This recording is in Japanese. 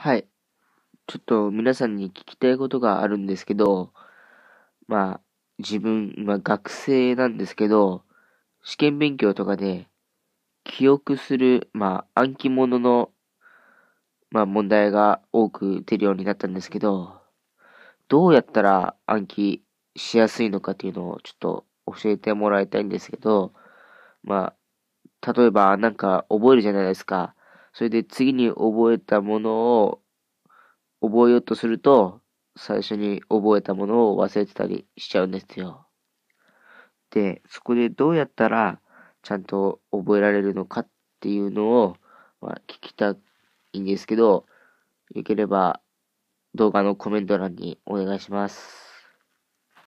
はい。ちょっと皆さんに聞きたいことがあるんですけど、まあ、自分、まあ学生なんですけど、試験勉強とかで、記憶する、まあ、暗記物の、まあ問題が多く出るようになったんですけど、どうやったら暗記しやすいのかっていうのをちょっと教えてもらいたいんですけど、まあ、例えばなんか覚えるじゃないですか。それで次に覚えたものを覚えようとすると、最初に覚えたものを忘れてたりしちゃうんですよ。で、そこでどうやったらちゃんと覚えられるのかっていうのを、まあ、聞きたいんですけど、よければ動画のコメント欄にお願いします。